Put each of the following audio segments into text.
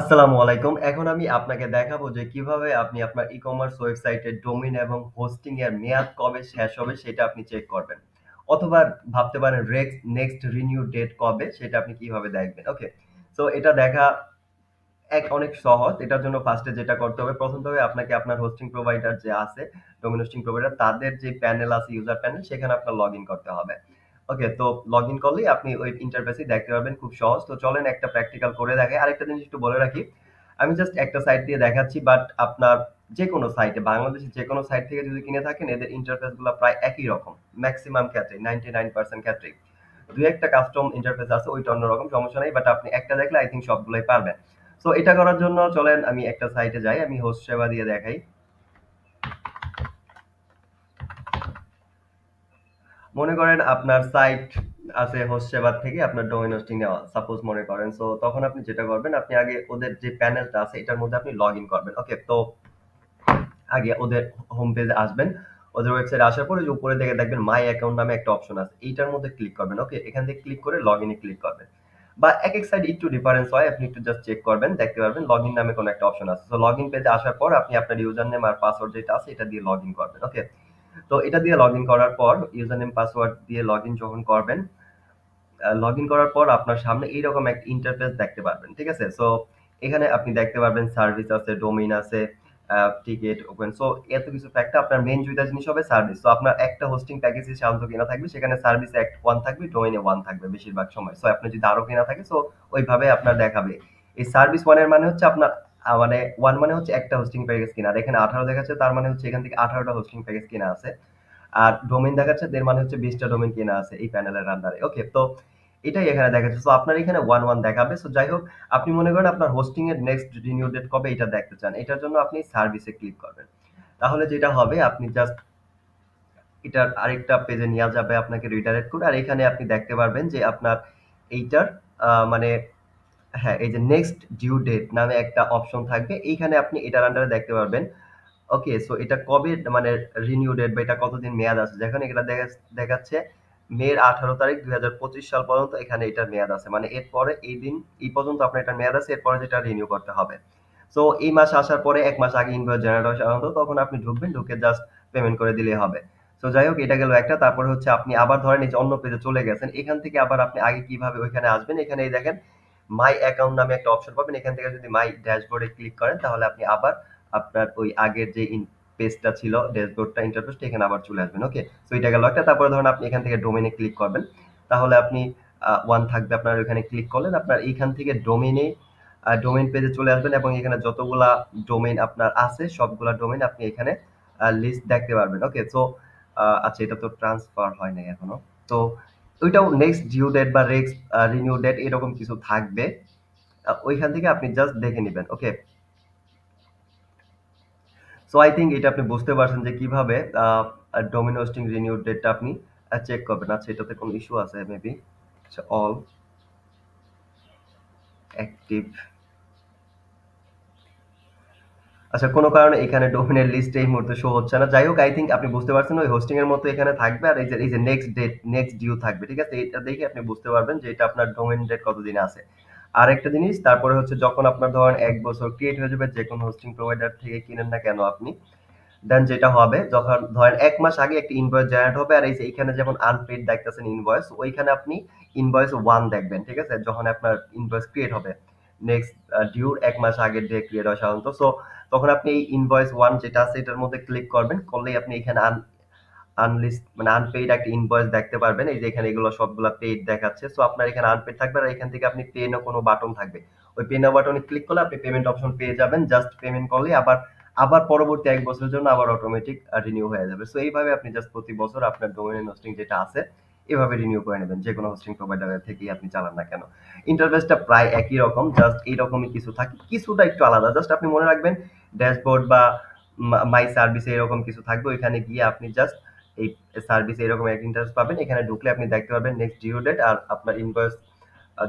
আসসালামু আলাইকুম এখন আমি আপনাকে দেখাবো যে কিভাবে আপনি আপনার ই কমার্স ওয়েবসাইটের ডোমিন এবং হোস্টিং এর মেয়াদ কবে শেষ হবে সেটা আপনি চেক করবেন অথবা ভাবতে পারেন রেক্স নেক্সট রিনিউ ডেট কবে সেটা আপনি কিভাবে দেখবেন ওকে সো এটা দেখা এক অনেক সহজ এটার জন্য ফার্স্টে যেটা করতে হবে প্রথমভাবে আপনাকে আপনার হোস্টিং প্রোভাইডার যে আছে ডোমিন হোস্টিং প্রোভাইডার তাদের যে প্যানেল আছে ইউজার প্যানেল সেখানে আপনার লগ ইন করতে হবে ওকে তো লগ ইন করলেই আপনি ওই ইন্টারফেসে দেখতে পারবেন খুব সহজ তো চলেন একটা প্র্যাকটিক্যাল করে দেখে আরেকটা জিনিস একটু বলে রাখি আমি জাস্ট একটা সাইট দিয়ে দেখাচ্ছি বাট আপনার যে কোনো সাইটে বাংলাদেশে যে কোনো সাইট থেকে যদি কিনে থাকেন এদের ইন্টারফেসগুলো প্রায় একই রকম ম্যাক্সিমাম ক্ষেত্রে নাইনটি নাইন পার্সেন্ট ক্ষেত্রে দু একটা কাস্টম ইন্টারফেস আছে ওইটা অন্যরকম সমস্যা নেই বাট আপনি একটা দেখলে আই থিঙ্ক সবগুলোই পারবেন সো এটা করার জন্য চলেন আমি একটা সাইটে যাই আমি হোস্ট সেবা দিয়ে দেখাই মনে করেন আপনার সাইট আছে হোস্ট সেবার থেকে আপনার ডোমেন হোস্টিং নেওয়া সাপোজ মনে করেন সো তখন আপনি যেটা করবেন আপনি আগে ওদের যে প্যানেলটা আছে এটার মধ্যে আপনি লগ ইন করবেন ওকে তো আগে ওদের হোম পেজে আসবেন ওদের ওয়েবসাইটে আসার পরে উপরে দেখে দেখবেন মাই অ্যাকাউন্ট নামে একটা অপশন আছে এইটার মধ্যে ক্লিক করবেন ওকে এখান থেকে ক্লিক করে লগ ইনে ক্লিক করবেন বা এক এক সাইড একটু ডিফারেন্স হয় আপনি একটু জাস্ট চেক করবেন দেখতে পারবেন লগ ইন নামে কোনো একটা অপশন আছে তো লগ ইন পেজে আসার পর আপনি আপনার ইউজার নেম আর পাসওয়ার্ড যেটা আছে এটা দিয়ে লগ ইন করবেন ওকে তো এটা দিয়ে লগ করার পর ইউজার নেম পাসওয়ার্ড দিয়ে লগ যখন করবেন লগ করার পর আপনার সামনে এইরকম একটা ইন্টারফেস দেখতে পারবেন ঠিক আছে সো এখানে আপনি দেখতে পারবেন সার্ভিস আছে ডোমেইন আছে টিকিট ওপেন সো এত কিছু ফ্যাক্টর আপনার মেইন দুইটা জিনিস হবে সার্ভিস তো আপনার একটা হোস্টিং প্যাকেজ সাধারণত কিনা থাকবে সেখানে সার্ভিস এক ওয়ান থাকবে ডোমেইনে ওয়ান থাকবে বেশিরভাগ সময় সো আপনি যদি আরও কিনা থাকে সো ওইভাবে আপনার দেখাবে এই সার্ভিস ওয়ানের মানে হচ্ছে আপনার মানে ওয়ান মানে হচ্ছে একটা হোস্টিং প্যাকেজ কিনা আর এখানে আঠারো দেখাচ্ছে তার মানে হচ্ছে এখান থেকে আঠারোটা হোস্টিং প্যাকেজ কিনা আছে আর ডোমেন দেখাচ্ছে দের মানে হচ্ছে বিশটা ডোমেন কিনা আছে এই প্যানেলের আন্ডারে ওকে তো এটাই এখানে দেখাচ্ছে তো আপনার এখানে ওয়ান ওয়ান দেখাবে সো যাই হোক আপনি মনে করেন আপনার হোস্টিং এর নেক্সট রিনিউ ডেট কবে এটা দেখতে চান এটার জন্য আপনি সার্ভিসে ক্লিক করবেন তাহলে যেটা হবে আপনি জাস্ট এটার আরেকটা পেজে নিয়ে যাবে আপনাকে রিডাইরেক্ট করে আর এখানে আপনি দেখতে পারবেন যে আপনার এইটার মানে হ্যাঁ এই যে নেক্সট ডিউ ডেট নামে একটা অপশন থাকবে এইখানে আপনি এটার আন্ডারে দেখতে পারবেন ওকে সো এটা কবে মানে রিনিউ ডেট বা এটা কতদিন মেয়াদ আছে যখন এটা দেখাচ্ছে মের আঠারো তারিখ দুই হাজার পঁচিশ সাল পর্যন্ত এখানে এটার মেয়াদ আছে মানে এরপরে এই দিন এই পর্যন্ত আপনার এটা মেয়াদ আছে এরপরে যেটা রিনিউ করতে হবে সো এই মাস আসার পরে এক মাস আগে ইনভয়েস জেনারেট হয় সাধারণত তখন আপনি ঢুকবেন ঢুকে জাস্ট পেমেন্ট করে দিলে হবে তো যাই হোক এটা গেল একটা তারপরে হচ্ছে আপনি আবার ধরেন এই যে অন্য পেজে চলে গেছেন এখান থেকে আবার আপনি আগে কিভাবে ওইখানে আসবেন এখানে এই দেখেন মাই অ্যাকাউন্ট নামে একটা অপশন পাবেন এখান থেকে যদি মাই ড্যাশবোর্ডে ক্লিক করেন তাহলে আপনি আবার আপনার ওই আগের যে পেজটা ছিল ড্যাশবোর্ডটা ইন্টারফেস এখানে আবার চলে আসবেন ওকে সো এটা গেল একটা তারপরে ধরুন আপনি এখান থেকে ডোমেনে ক্লিক করবেন তাহলে আপনি ওয়ান থাকবে আপনার ওখানে ক্লিক করলেন আপনার এইখান থেকে ডোমেনে ডোমেন পেজে চলে আসবেন এবং এখানে যতগুলা ডোমেন আপনার আছে সবগুলা ডোমেন আপনি এখানে লিস্ট দেখতে পারবেন ওকে সো আচ্ছা এটা তো ট্রান্সফার হয় নাই এখনো তো ওইটাও নেক্সট ডিউ ডেট বা রেক্স রিনিউ ডেট এরকম কিছু থাকবে ওইখান থেকে আপনি জাস্ট দেখে নেবেন ওকে সো আই থিঙ্ক এটা আপনি বুঝতে পারছেন যে কিভাবে ডোমিন হোস্টিং রিনিউ ডেটটা আপনি চেক করবেন আচ্ছা এটাতে কোনো ইস্যু আছে মেবি অল অ্যাক্টিভ আচ্ছা কোনো কারণে এখানে ডোমেনের লিস্ট এই মুহূর্তে শো হচ্ছে না যাই হোক আই থিঙ্ক আপনি বুঝতে পারছেন ওই হোস্টিং এর মতো এখানে থাকবে আর এই যে এই যে নেক্সট ডেট নেক্সট ডিউ থাকবে ঠিক আছে এটা দেখে আপনি বুঝতে পারবেন যে এটা আপনার ডোমেন ডেট কতদিন আছে আর একটা জিনিস তারপরে হচ্ছে যখন আপনার ধরেন এক বছর ক্রিয়েট হয়ে যাবে যে কোনো হোস্টিং প্রোভাইডার থেকে কিনেন না কেন আপনি দেন যেটা হবে যখন ধরেন এক মাস আগে একটা ইনভয়েস জেনারেট হবে আর এই যে এখানে যেমন আনপেড দেখতেছেন ইনভয়েস ওইখানে আপনি ইনভয়েস ওয়ান দেখবেন ঠিক আছে যখন আপনার ইনভয়েস ক্রিয়েট হবে নেক্সট ডিউর uh, এক মাস আগের ডে ক্রিয়েট হয় সাধারণত সো তখন আপনি এই ইনভয়েস ওয়ান যেটা আছে এটার মধ্যে ক্লিক করবেন করলেই আপনি এখানে আন আনলিস্ট মানে আনপেইড একটা ইনভয়েস দেখতে পারবেন এই যে এখানে এগুলো সবগুলো পেইড দেখাচ্ছে সো আপনার এখানে আনপেইড থাকবে আর এখান থেকে আপনি পে নো কোনো বাটন থাকবে ওই পে নো বাটনে ক্লিক করলে আপনি পেমেন্ট অপশন পেয়ে যাবেন জাস্ট পেমেন্ট করলে আবার আবার পরবর্তী এক বছরের জন্য আবার অটোমেটিক রিনিউ uh, হয়ে যাবে সো এইভাবে আপনি জাস্ট প্রতি বছর আপনার ডোমেন হোস্টিং যেটা আছে এভাবে রিনিউ করে নেবেন যে কোনো হোস্টিং প্রোভাইডারের থেকেই আপনি চালান না কেন ইন্টারভেসটা প্রায় একই রকম জাস্ট এইরকমই কিছু থাকে কিছুটা একটু আলাদা জাস্ট আপনি মনে রাখবেন ড্যাশবোর্ড বা মাই সার্ভিসে এরকম কিছু থাকবে ওইখানে গিয়ে আপনি জাস্ট এই সার্ভিসে এরকম এক ইন্টারেস্ট পাবেন এখানে ঢুকলে আপনি দেখতে পারবেন নেক্সট ডিউ ডেট আর আপনার ইনভয়েস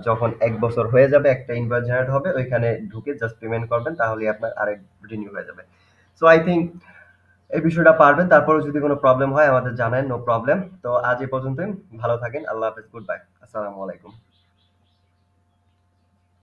যখন এক বছর হয়ে যাবে একটা ইনভয়েস জেনারেট হবে ওইখানে ঢুকে জাস্ট পেমেন্ট করবেন তাহলে আপনার আরেক রিনিউ হয়ে যাবে সো আই থিঙ্ক এই বিষয়টা পারবেন তারপরেও যদি কোনো প্রবলেম হয় আমাদের জানায় নো প্রবলেম তো আজ এ পর্যন্তই ভালো থাকেন আল্লাহ হাফেজ গুড বাই আসসালামু আলাইকুম